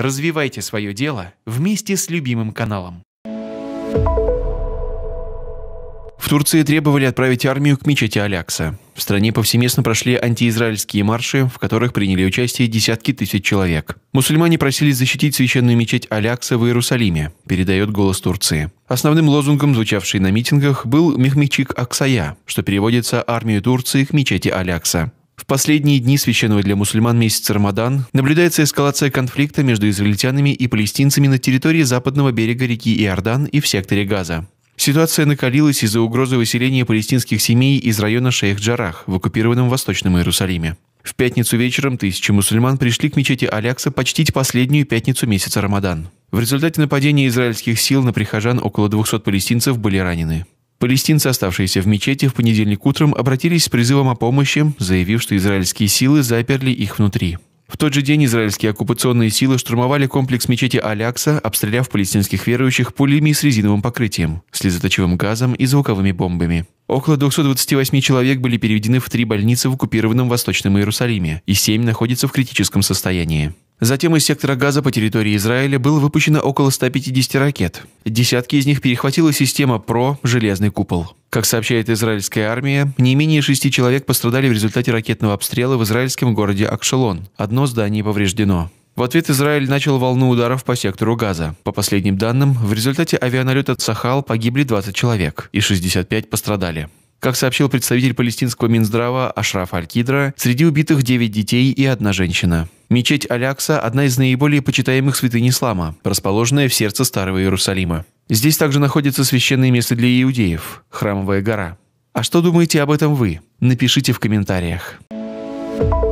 Развивайте свое дело вместе с любимым каналом. В Турции требовали отправить армию к мечети Алякса. В стране повсеместно прошли антиизраильские марши, в которых приняли участие десятки тысяч человек. Мусульмане просили защитить священную мечеть Алякса в Иерусалиме, передает «Голос Турции». Основным лозунгом, звучавший на митингах, был Мехмечик Аксая», что переводится «Армию Турции к мечети Алякса» последние дни священного для мусульман месяца Рамадан наблюдается эскалация конфликта между израильтянами и палестинцами на территории западного берега реки Иордан и в секторе Газа. Ситуация накалилась из-за угрозы выселения палестинских семей из района Шейх-Джарах в оккупированном Восточном Иерусалиме. В пятницу вечером тысячи мусульман пришли к мечети Алякса почтить последнюю пятницу месяца Рамадан. В результате нападения израильских сил на прихожан около 200 палестинцев были ранены. Палестинцы, оставшиеся в мечети, в понедельник утром обратились с призывом о помощи, заявив, что израильские силы заперли их внутри. В тот же день израильские оккупационные силы штурмовали комплекс мечети Алякса, обстреляв палестинских верующих пулями с резиновым покрытием, слезоточивым газом и звуковыми бомбами. Около 228 человек были переведены в три больницы в оккупированном Восточном Иерусалиме, и семь находятся в критическом состоянии. Затем из сектора газа по территории Израиля было выпущено около 150 ракет. Десятки из них перехватила система ПРО «Железный купол». Как сообщает израильская армия, не менее шести человек пострадали в результате ракетного обстрела в израильском городе Акшелон. Одно здание повреждено. В ответ Израиль начал волну ударов по сектору Газа. По последним данным, в результате авианалета «Сахал» погибли 20 человек и 65 пострадали. Как сообщил представитель палестинского Минздрава Ашраф Аль-Кидра, среди убитых 9 детей и одна женщина. Мечеть Алякса – одна из наиболее почитаемых святынь ислама, расположенная в сердце Старого Иерусалима. Здесь также находится священное место для иудеев – Храмовая гора. А что думаете об этом вы? Напишите в комментариях. Thank you